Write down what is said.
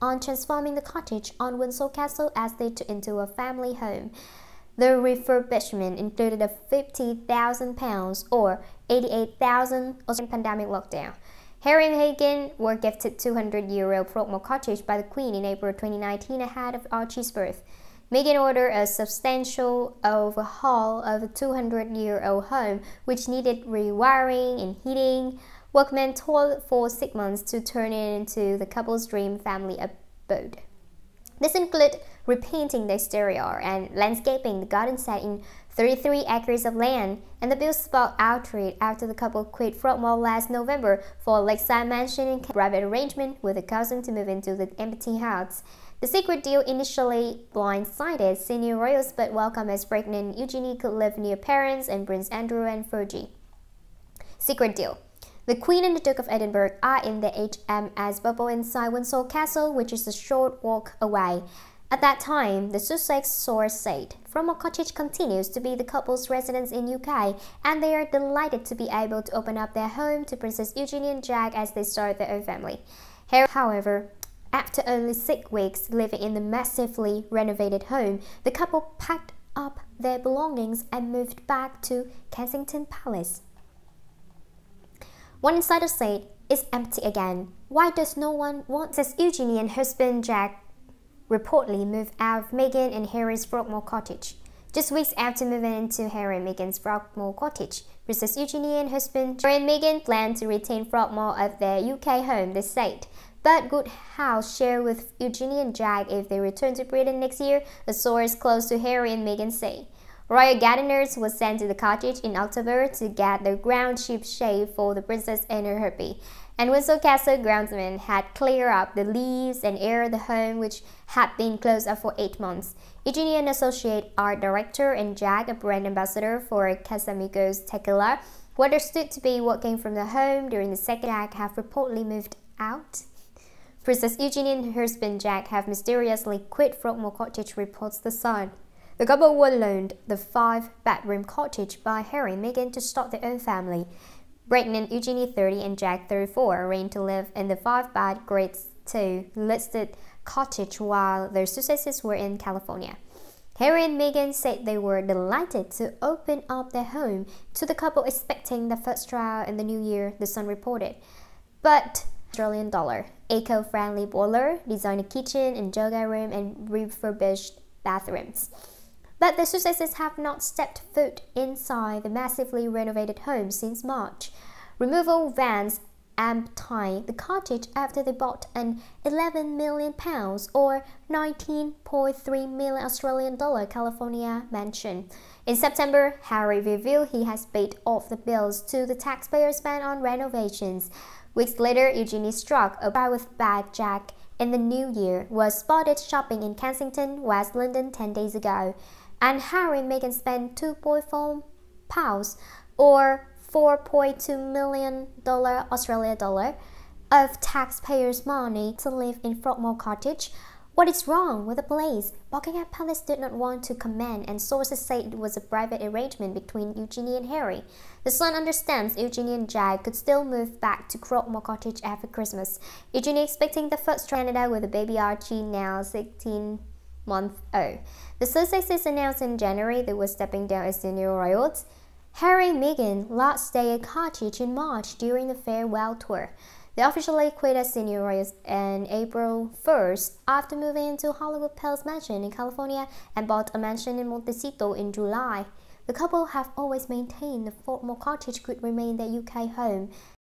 on transforming the cottage on Windsor Castle estate into a family home. The refurbishment included a £50,000 or 88,000 Australian pandemic lockdown. Harry and Hagen were gifted 200 euro Frogmore Cottage by the Queen in April 2019 ahead of Archie's birth. Meghan ordered a substantial overhaul of the 200 year old home, which needed rewiring and heating. Workmen toiled for six months to turn it into the couple's dream family abode. This included repainting the exterior and landscaping the garden set in 33 acres of land, and the bill spot altered after the couple quit Frogmore last November for a lakeside mansion in private arrangement with a cousin to move into the empty house. The secret deal initially blindsided senior royals but welcomed as pregnant Eugenie could live near parents and Prince Andrew and Fergie. Secret deal the Queen and the Duke of Edinburgh are in the HMS Bubble inside Windsor Castle, which is a short walk away. At that time, the Sussex source said, Fromo Cottage continues to be the couple's residence in UK, and they are delighted to be able to open up their home to Princess Eugenie and Jack as they start their own family. Here, however, after only six weeks living in the massively renovated home, the couple packed up their belongings and moved back to Kensington Palace. One insider said it's empty again. Why does no one want says Eugenie and husband Jack reportedly move out of Megan and Harry's Frogmore cottage. Just weeks after moving into Harry and Megan's Frogmore cottage, Princess Eugenie and husband Harry and Megan plan to retain Frogmore as their UK home, they said. But would House share with Eugenie and Jack if they return to Britain next year, a source close to Harry and Megan say. Royal gardeners were sent to the cottage in October to gather ground sheep shade for the princess and her hubby, and Windsor Castle groundsmen had cleared up the leaves and aired the home which had been closed up for eight months. Eugenia, associate art director, and Jack, a brand ambassador for Casamigos Tequila, are understood to be working from the home during the second act have reportedly moved out. Princess Eugenie and her husband Jack have mysteriously quit Frogmore Cottage, reports The Sun. The couple were loaned the five bedroom cottage by Harry and Meghan to start their own family. Brayton and Eugenie 30 and Jack 34 arranged to live in the five bed grade 2 listed cottage while their successes were in California. Harry and Meghan said they were delighted to open up their home to the couple expecting the first child in the new year, the Sun reported. But Australian dollar, eco-friendly boiler, designer kitchen and yoga room and refurbished bathrooms but the successors have not stepped foot inside the massively renovated home since March. Removal vans emptied the cottage after they bought an 11 million pounds or 19.3 million Australian dollar California mansion. In September, Harry revealed he has paid off the bills to the taxpayers spent on renovations. Weeks later, Eugenie struck a bar with Bad Jack in the new year was spotted shopping in Kensington, West London 10 days ago and Harry and Meghan spent 2.4 pounds or 4.2 million dollar Australia dollar of taxpayers' money to live in Frogmore Cottage. What is wrong with the place? Buckingham Palace did not want to comment, and sources say it was a private arrangement between Eugenie and Harry. The son understands Eugenie and Jack could still move back to Crockmore Cottage after Christmas. Eugenie expecting the first Canada with baby Archie now 16 month old. The Sussex announced in January they were stepping down as senior royals. Harry and Meghan last stayed at Cartage in March during the farewell tour. They officially quit as senior royals on April 1st after moving into Hollywood Palace Mansion in California and bought a mansion in Montecito in July. The couple have always maintained the Fortmore Cottage could remain their UK home